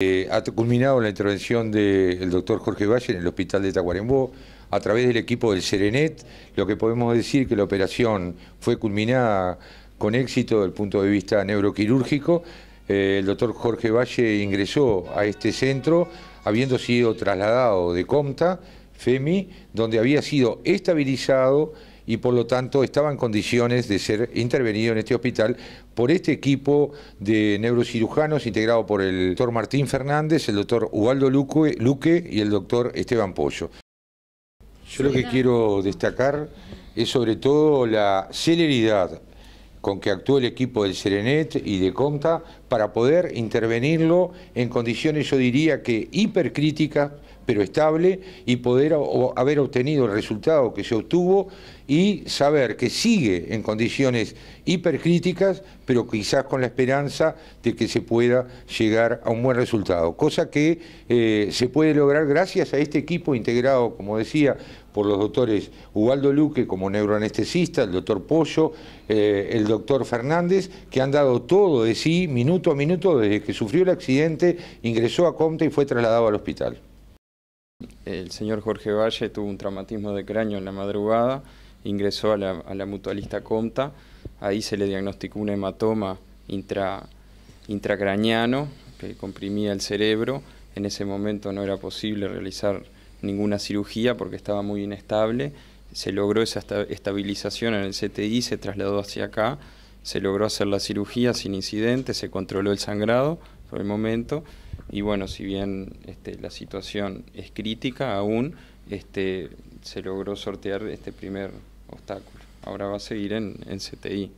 Eh, ha culminado la intervención del doctor Jorge Valle en el hospital de Tacuarembó a través del equipo del Serenet. Lo que podemos decir que la operación fue culminada con éxito desde el punto de vista neuroquirúrgico. Eh, el doctor Jorge Valle ingresó a este centro habiendo sido trasladado de Comta, FEMI, donde había sido estabilizado y por lo tanto estaba en condiciones de ser intervenido en este hospital por este equipo de neurocirujanos integrado por el doctor Martín Fernández, el doctor Ubaldo Luque, y el doctor Esteban Pollo. Yo lo que quiero destacar es sobre todo la celeridad con que actuó el equipo del Serenet y de Conta para poder intervenirlo en condiciones, yo diría que hipercríticas, pero estable, y poder haber obtenido el resultado que se obtuvo y saber que sigue en condiciones hipercríticas, pero quizás con la esperanza de que se pueda llegar a un buen resultado, cosa que eh, se puede lograr gracias a este equipo integrado, como decía, por los doctores Ubaldo Luque como neuroanestesista, el doctor Pollo, eh, el doctor Fernández, que han dado todo de sí, minuto a minuto, desde que sufrió el accidente, ingresó a Comte y fue trasladado al hospital el señor Jorge Valle tuvo un traumatismo de cráneo en la madrugada, ingresó a la, mutualista Comta, ahí se le diagnosticó un hematoma intra, que comprimía el cerebro, en ese momento no era posible realizar ninguna cirugía porque estaba muy inestable, se logró esa estabilización en el CTI, se trasladó hacia acá, se logró hacer la cirugía sin incidente, se controló el sangrado por el momento, y bueno, si bien este, la situación es crítica aún, este, se logró sortear este primer obstáculo. Ahora va a seguir en, en CTI.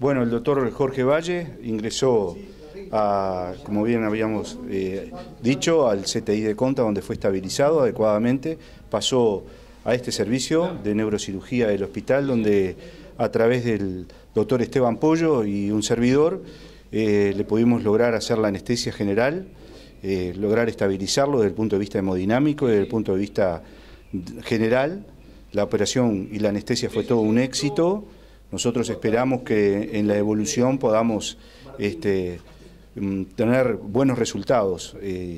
Bueno, el doctor Jorge Valle ingresó como bien habíamos eh, dicho, al CTI de Conta, donde fue estabilizado adecuadamente, pasó a este servicio de neurocirugía del hospital, donde a través del doctor Esteban Pollo y un servidor, eh, le pudimos lograr hacer la anestesia general, eh, lograr estabilizarlo desde el punto de vista hemodinámico, y desde el punto de vista general. La operación y la anestesia fue todo un éxito. Nosotros esperamos que en la evolución podamos este, mm, tener buenos resultados. Eh.